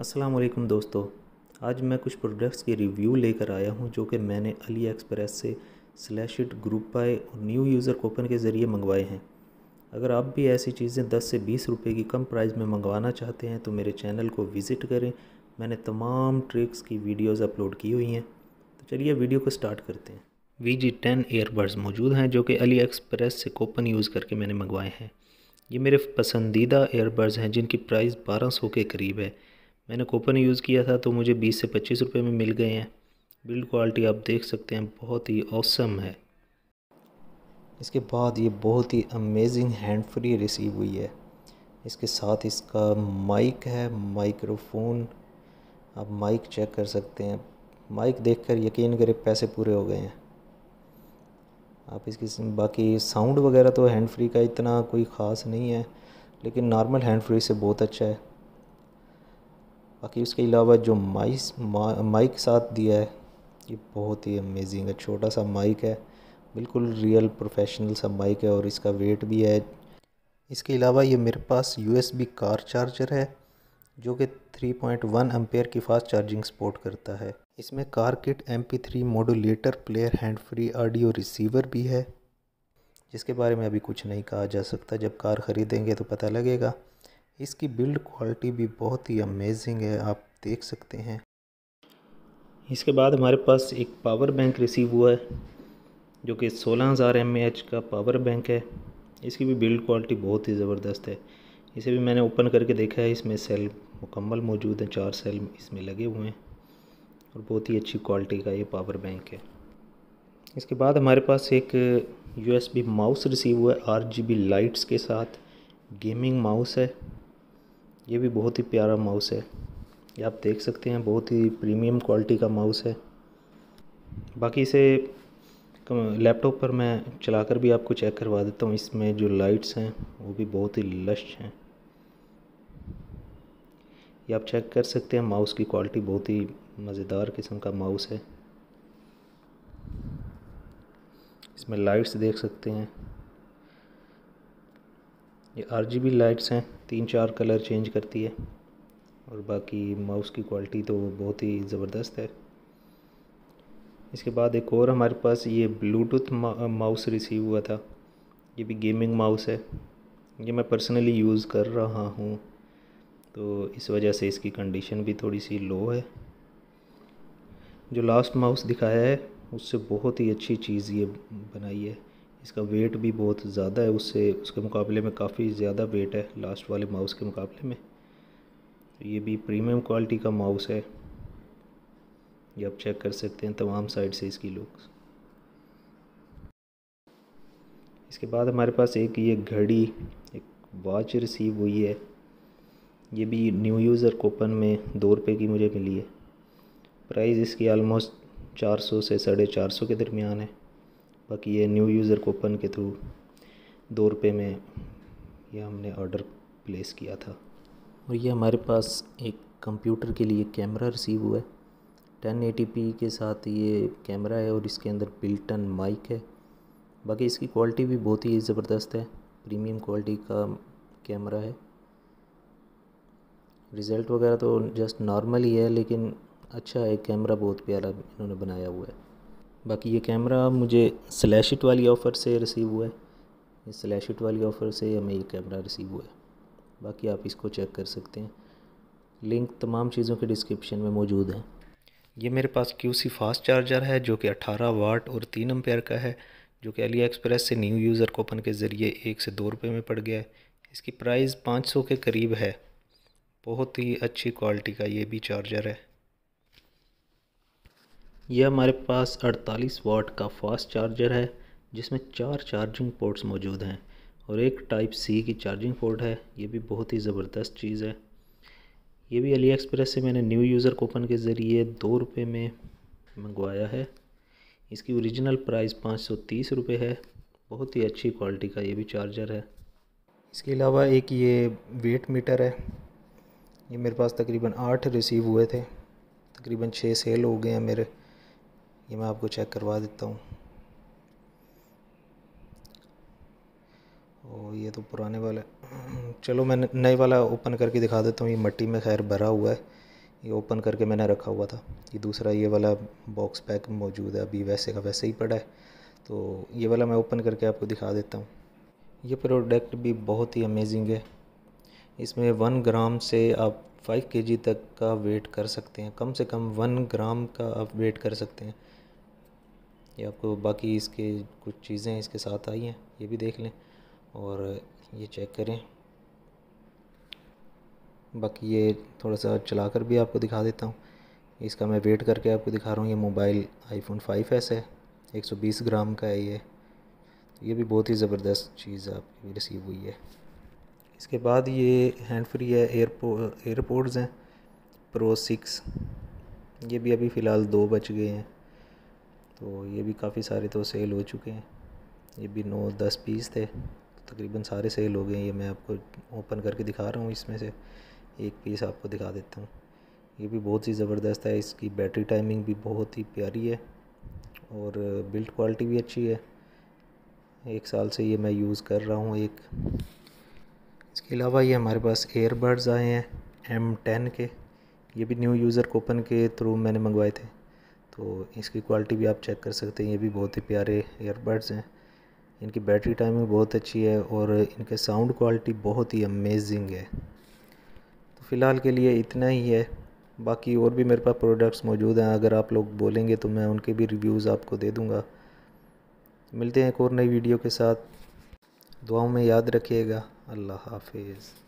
असलम दोस्तों आज मैं कुछ प्रोडक्ट्स की रिव्यू लेकर आया हूँ जो कि मैंने अली एक्सप्रेस से स्लैश इट ग्रुप बाय और न्यू यूज़र कोपन के ज़रिए मंगवाए हैं अगर आप भी ऐसी चीज़ें 10 से 20 रुपए की कम प्राइस में मंगवाना चाहते हैं तो मेरे चैनल को विज़िट करें मैंने तमाम ट्रिक्स की वीडियोज़ अपलोड की हुई हैं तो चलिए वीडियो को स्टार्ट करते हैं वी जी टेन ईयरबड्स मौजूद हैं जो कि अली एक्सप्रेस से कोपन यूज़ करके मैंने मंगवाए हैं ये मेरे पसंदीदा एयरबड्स हैं जिनकी प्राइस बारह सौ के करीब है मैंने कूपन यूज़ किया था तो मुझे बीस से पच्चीस रुपये में मिल गए हैं बिल्ड क्वालिटी आप देख सकते हैं बहुत ही औसम है इसके बाद ये बहुत ही अमेजिंग हैंड फ्री रिसीव हुई है इसके साथ इसका माइक है माइक्रोफोन आप माइक चेक कर सकते हैं माइक देखकर यकीन करें पैसे पूरे हो गए हैं आप इसकी बाकी साउंड वगैरह तो हैंड फ्री का इतना कोई ख़ास नहीं है लेकिन नॉर्मल हैंड फ्री से बहुत अच्छा है बाकी उसके अलावा जो माइस मा, माइक साथ दिया है ये बहुत ही अमेजिंग है छोटा सा माइक है बिल्कुल रियल प्रोफेशनल सा माइक है और इसका वेट भी है इसके अलावा ये मेरे पास यूएसबी कार चार्जर है जो कि 3.1 पॉइंट की फास्ट चार्जिंग सपोर्ट करता है इसमें car kit M P three modulator player hand free audio receiver भी है जिसके बारे में अभी कुछ नहीं कहा जा सकता जब कार ख़रीदेंगे तो पता लगेगा इसकी बिल्ड क्वालिटी भी बहुत ही अमेजिंग है आप देख सकते हैं इसके बाद हमारे पास एक पावर बैंक रिसीव हुआ है जो कि सोलह हज़ार एम का पावर बैंक है इसकी भी बिल्ड क्वालिटी बहुत ही ज़बरदस्त है इसे भी मैंने ओपन करके देखा है इसमें सेल मुकम्मल मौजूद हैं चार सेल इसमें लगे हुए हैं और बहुत ही अच्छी क्वालिटी का ये पावर बैंक है इसके बाद हमारे पास एक यूएसबी माउस रिसीव हुआ है आर लाइट्स के साथ गेमिंग माउस है ये भी बहुत ही प्यारा माउस है ये आप देख सकते हैं बहुत ही प्रीमियम क्वालिटी का माउस है बाकी इसे लैपटॉप पर मैं चलाकर भी आपको चेक करवा देता हूँ इसमें जो लाइट्स हैं वो भी बहुत ही लश हैं ये आप चेक कर सकते हैं माउस की क्वालिटी बहुत ही मज़ेदार किस्म का माउस है इसमें लाइट्स देख सकते हैं ये आर लाइट्स हैं तीन चार कलर चेंज करती है और बाकी माउस की क्वालिटी तो बहुत ही ज़बरदस्त है इसके बाद एक और हमारे पास ये ब्लूटूथ माउस रिसीव हुआ था ये भी गेमिंग माउस है ये मैं पर्सनली यूज़ कर रहा हूँ तो इस वजह से इसकी कंडीशन भी थोड़ी सी लो है जो लास्ट माउस दिखाया है उससे बहुत ही अच्छी चीज़ ये बनाई है इसका वेट भी बहुत ज़्यादा है उससे उसके मुकाबले में काफ़ी ज़्यादा वेट है लास्ट वाले माउस के मुकाबले में तो ये भी प्रीमियम क्वालिटी का माउस है ये आप चेक कर सकते हैं तमाम साइड से इसकी लुक्स इसके बाद हमारे पास एक ये घड़ी एक वॉच रिसीव हुई है ये भी न्यू यूज़र कोपन में दो रुपये की मुझे मिली है प्राइस इसकी आलमोस्ट चार सौ से साढ़े चार सौ के दरमियान है बाकी ये न्यू यूज़र कोपन के थ्रू दो रुपये में ये हमने ऑर्डर प्लेस किया था और ये हमारे पास एक कंप्यूटर के लिए कैमरा रिसीव हुआ है टेन एटी पी के साथ ये कैमरा है और इसके अंदर बिल्टन माइक है बाकी इसकी क्वालिटी भी बहुत ही ज़बरदस्त है प्रीमियम क्वालिटी का कैमरा है रिज़ल्ट वगैरह तो जस्ट नॉर्मल ही है लेकिन अच्छा है कैमरा बहुत प्यारा इन्होंने बनाया हुआ है बाकी ये कैमरा मुझे स्लैशिट वाली ऑफ़र से रिसीव हुआ है ये स्लैशिट वाली ऑफ़र से हमें ये कैमरा रिसीव हुआ है बाकी आप इसको चेक कर सकते हैं लिंक तमाम चीज़ों के डिस्क्रिप्शन में मौजूद है ये मेरे पास क्यू सी फास्ट चार्जर है जो कि 18 वाट और तीन एम्पेयर का है जो कि अली एक्सप्रेस से न्यू यूज़र कोपन के ज़रिए एक से दो रुपये में पड़ गया है इसकी प्राइस 500 के करीब है बहुत ही अच्छी क्वालिटी का ये भी चार्जर है यह हमारे पास 48 वाट का फास्ट चार्जर है जिसमें चार चार्जिंग पोर्ट्स मौजूद हैं और एक टाइप सी की चार्जिंग पोर्ट है ये भी बहुत ही ज़बरदस्त चीज़ है ये भी अली एक्सप्रेस से मैंने न्यू यूज़र कूपन के ज़रिए दो रुपये में मंगवाया है इसकी ओरिजिनल प्राइस पाँच सौ तीस रुपये है बहुत ही अच्छी क्वालिटी का ये भी चार्जर है इसके अलावा एक ये वेट मीटर है ये मेरे पास तकरीबन आठ रिसीव हुए थे तकरीबन छः सेल हो गए हैं मेरे ये मैं आपको चेक करवा देता हूँ ओ ये तो पुराने वाला चलो मैं नए वाला ओपन करके दिखा देता हूँ ये मट्टी में खैर भरा हुआ है ये ओपन करके मैंने रखा हुआ था ये दूसरा ये वाला बॉक्स पैक मौजूद है अभी वैसे का वैसे ही पड़ा है तो ये वाला मैं ओपन करके आपको दिखा देता हूँ ये प्रोडक्ट भी बहुत ही अमेजिंग है इसमें वन ग्राम से आप फाइव के जी तक का वेट कर सकते हैं कम से कम वन ग्राम का आप वेट कर सकते हैं ये आपको बाकी इसके कुछ चीज़ें इसके साथ आई हैं ये भी देख लें और ये चेक करें बाकी ये थोड़ा सा चला कर भी आपको दिखा देता हूँ इसका मैं वेट करके आपको दिखा रहा हूँ ये मोबाइल आईफोन 5s है 120 ग्राम का है ये ये भी बहुत ही ज़बरदस्त चीज़ आपकी रिसीव हुई है इसके बाद ये हैंड फ्री है एयरपो एयरपोर्ट्स हैं प्रो सिक्स ये भी अभी फ़िलहाल दो बच गए हैं तो ये भी काफ़ी सारे तो सेल हो चुके हैं ये भी नौ दस पीस थे तकरीबन सारे सेल हो गए ये मैं आपको ओपन करके दिखा रहा हूँ इसमें से एक पीस आपको दिखा देता हूँ ये भी बहुत ही ज़बरदस्त है इसकी बैटरी टाइमिंग भी बहुत ही प्यारी है और बिल्ड क्वालिटी भी अच्छी है एक साल से ये मैं यूज़ कर रहा हूँ एक इसके अलावा ये हमारे पास एयरबड्स आए हैं एम टेन के ये भी न्यू यूज़र कोपन के थ्रू मैंने मंगवाए थे तो इसकी क्वालिटी भी आप चेक कर सकते हैं ये भी बहुत ही प्यारे ईयरबड्स हैं इनकी बैटरी टाइमिंग बहुत अच्छी है और इनके साउंड क्वालिटी बहुत ही अमेजिंग है तो फ़िलहाल के लिए इतना ही है बाकी और भी मेरे पास प्रोडक्ट्स मौजूद हैं अगर आप लोग बोलेंगे तो मैं उनके भी रिव्यूज़ आपको दे दूँगा मिलते हैं एक और नई वीडियो के साथ दुआओं में याद रखिएगा अल्लाह हाफिज़